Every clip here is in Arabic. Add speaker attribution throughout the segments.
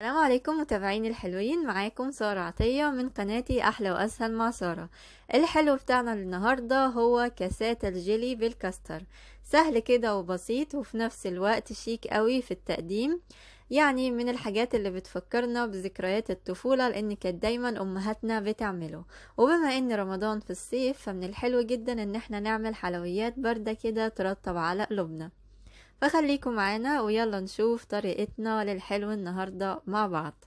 Speaker 1: السلام عليكم متابعيني الحلوين معاكم سارة عطية من قناتي أحلى وأسهل مع سارة الحلو بتاعنا النهاردة هو كاسات الجيلي بالكاستر سهل كده وبسيط وفي نفس الوقت شيك قوي في التقديم يعني من الحاجات اللي بتفكرنا بذكريات الطفولة لأن كانت دايما أمهاتنا بتعمله وبما أن رمضان في الصيف فمن الحلو جدا أن احنا نعمل حلويات باردة كده ترطب على قلوبنا فخليكم معانا ويلا نشوف طريقتنا للحلو النهاردة مع بعض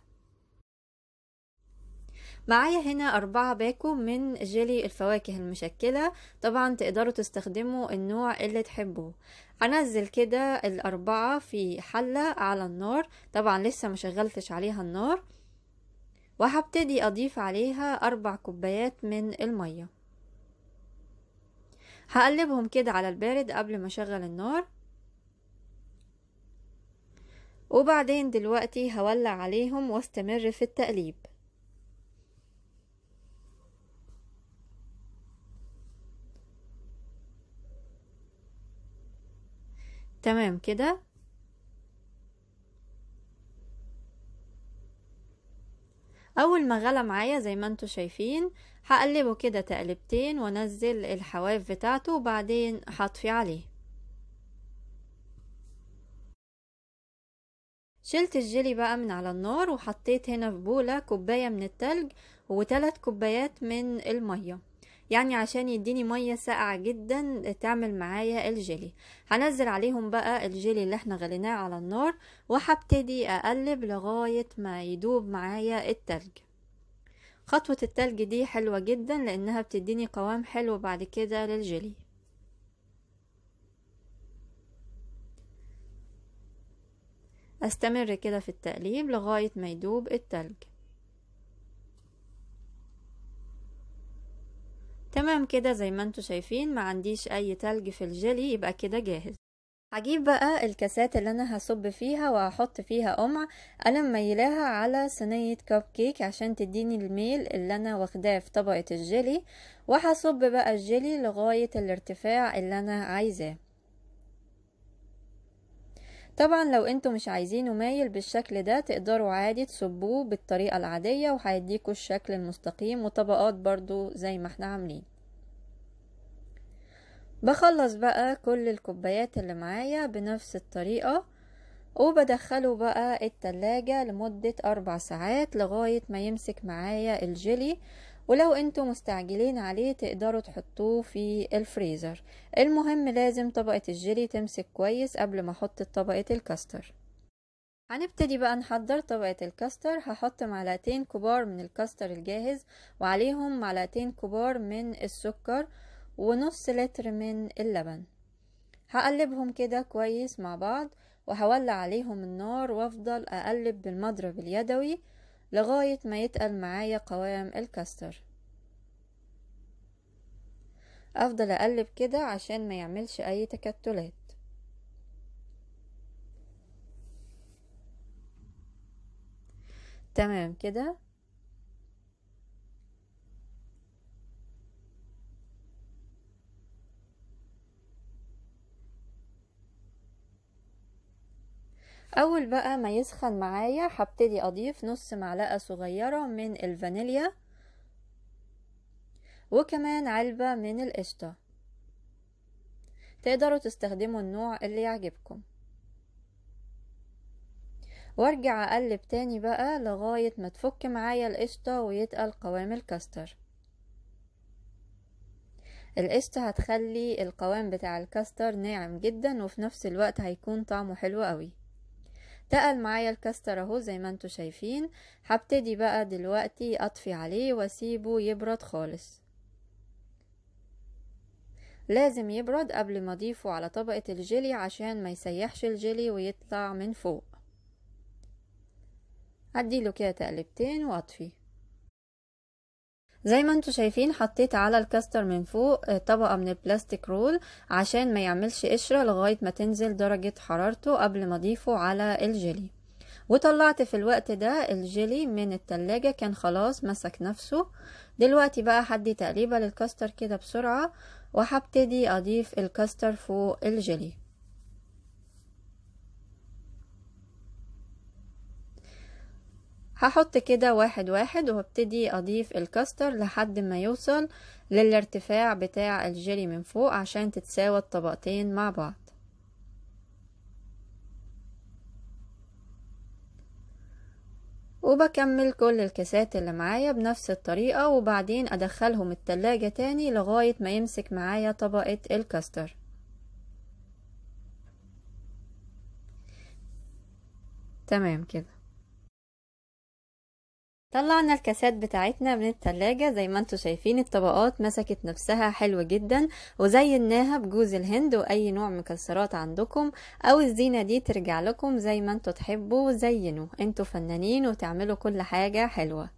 Speaker 1: معايا هنا أربعة باكو من جيلي الفواكه المشكلة طبعا تقدروا تستخدموا النوع اللي تحبوه هنزل كده الأربعة في حلة على النار طبعا لسه مشغلتش عليها النار وهبتدي أضيف عليها أربع كوبايات من المية هقلبهم كده على البارد قبل ما أشغل النار وبعدين دلوقتي هولع عليهم واستمر في التقليب تمام كده اول ما غلى معايا زي ما انتوا شايفين هقلبه كده تقلبتين وانزل الحواف بتاعته وبعدين هطفي عليه شلت الجيلي بقى من على النار وحطيت هنا في بولة كوباية من التلج وتلات كوبايات من المية يعني عشان يديني مية ساقعة جدا تعمل معايا الجيلي هنزل عليهم بقى الجيلي اللي احنا غليناه على النار وهبتدي اقلب لغاية ما يدوب معايا التلج خطوة التلج دي حلوة جدا لانها بتديني قوام حلو بعد كده للجيلي أستمر كده في التقليب لغاية ما يدوب التلج تمام كده زي ما انتوا شايفين ما عنديش اي تلج في الجيلي يبقى كده جاهز هجيب بقى الكاسات اللي انا هصب فيها وهحط فيها قمع الم ميلاها على صينية كب كيك عشان تديني الميل اللي انا واخداه في طبقة الجيلي وهصب بقى الجيلي لغاية الارتفاع اللي انا عايزاه طبعا لو انتوا مش عايزينه مايل بالشكل ده تقدروا عادي تصبوه بالطريقة العادية وهيديكوا الشكل المستقيم وطبقات برضو زي ما احنا عاملين بخلص بقى كل الكوبايات اللي معايا بنفس الطريقة وبدخله بقى التلاجة لمدة أربع ساعات لغاية ما يمسك معايا الجيلي ولو انتوا مستعجلين عليه تقدروا تحطوه في الفريزر المهم لازم طبقة الجيلي تمسك كويس قبل ما احط طبقة الكاستر هنبتدي بقى نحضر طبقة الكاستر هحط معلقتين كبار من الكاستر الجاهز وعليهم معلقتين كبار من السكر ونص لتر من اللبن هقلبهم كده كويس مع بعض وهولع عليهم النار وافضل اقلب بالمضرب اليدوي لغاية ما يتقل معايا قوام الكاستر افضل اقلب كده عشان ما يعملش اي تكتلات تمام كده اول بقى ما يسخن معايا هبتدي اضيف نص معلقه صغيره من الفانيليا وكمان علبه من القشطه تقدروا تستخدموا النوع اللي يعجبكم وارجع اقلب تاني بقى لغايه ما تفك معايا القشطه ويتقل قوام الكاستر القشطه هتخلي القوام بتاع الكاستر ناعم جدا وفي نفس الوقت هيكون طعمه حلو قوي تقل معايا الكاستر اهو زي ما انتوا شايفين هبتدي بقى دلوقتي اطفي عليه واسيبه يبرد خالص لازم يبرد قبل ما اضيفه على طبقة الجيلي عشان ما يسيحش الجيلي ويطلع من فوق اديله كده تقلبتين واطفيه زي ما انتم شايفين حطيت على الكاستر من فوق آه، طبقة من البلاستيك رول عشان ما يعملش قشرة لغاية ما تنزل درجة حرارته قبل ما اضيفه على الجيلي وطلعت في الوقت ده الجيلي من التلاجة كان خلاص مسك نفسه دلوقتي بقى حدي تقريبا للكاستر كده بسرعة وهبتدي اضيف الكاستر فوق الجيلي هحط كده واحد واحد وهبتدي اضيف الكاستر لحد ما يوصل للارتفاع بتاع الجيلي من فوق عشان تتساوى الطبقتين مع بعض وبكمل كل الكاسات اللي معايا بنفس الطريقة وبعدين ادخلهم التلاجة تاني لغاية ما يمسك معايا طبقة الكاستر تمام كده طلعنا الكاسات بتاعتنا من التلاجة زي ما انتوا شايفين الطبقات مسكت نفسها حلو جدا وزيناها بجوز الهند واي نوع مكسرات عندكم او الزينة دي ترجع لكم زي ما انتوا تحبوا زينوا انتوا فنانين وتعملوا كل حاجة حلوة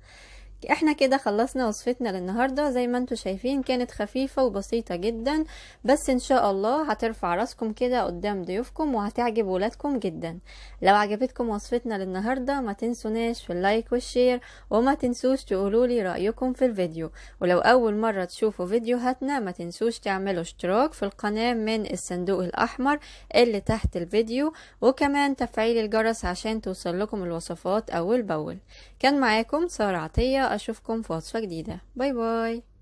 Speaker 1: احنا كده خلصنا وصفتنا للنهاردة زي ما انتوا شايفين كانت خفيفة وبسيطة جدا بس ان شاء الله هترفع راسكم كده قدام ضيوفكم وهتعجب ولادكم جدا لو عجبتكم وصفتنا للنهاردة ما تنسوناش في اللايك والشير وما تنسوش تقولولي رأيكم في الفيديو ولو اول مرة تشوفوا فيديوهاتنا ما تنسوش تعملوا اشتراك في القناة من الصندوق الاحمر اللي تحت الفيديو وكمان تفعيل الجرس عشان توصل لكم الوصفات اول باول كان معاكم سارة عطية اشوفكم في وصفه جديده باي باي